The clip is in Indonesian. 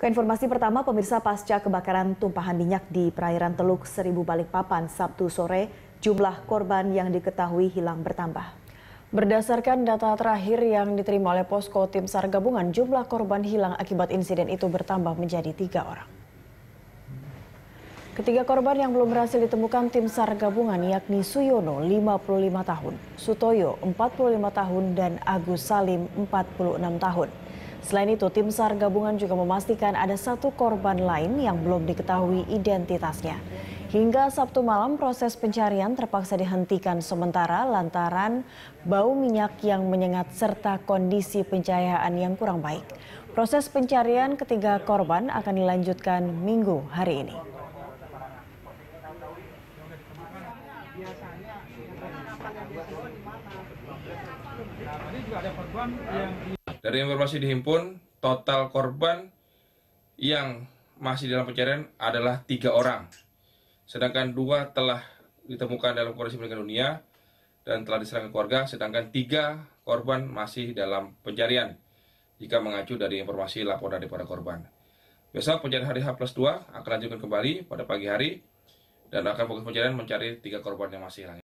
Ke informasi pertama, pemirsa pasca kebakaran tumpahan minyak di perairan Teluk Seribu Balikpapan Sabtu sore, jumlah korban yang diketahui hilang bertambah. Berdasarkan data terakhir yang diterima oleh posko tim SAR gabungan, jumlah korban hilang akibat insiden itu bertambah menjadi tiga orang. Ketiga korban yang belum berhasil ditemukan tim SAR gabungan yakni Suyono 55 tahun, Sutoyo 45 tahun, dan Agus Salim 46 tahun. Selain itu, tim SAR gabungan juga memastikan ada satu korban lain yang belum diketahui identitasnya. Hingga Sabtu malam, proses pencarian terpaksa dihentikan sementara lantaran bau minyak yang menyengat serta kondisi pencahayaan yang kurang baik. Proses pencarian ketiga korban akan dilanjutkan minggu hari ini. Dari informasi dihimpun, total korban yang masih dalam pencarian adalah tiga orang. Sedangkan dua telah ditemukan dalam kondisi meninggal dunia dan telah diserang ke keluarga, sedangkan tiga korban masih dalam pencarian jika mengacu dari informasi laporan daripada korban. Besok pencarian hari H plus 2 akan lanjutkan kembali pada pagi hari dan akan fokus pencarian mencari tiga korban yang masih hilang.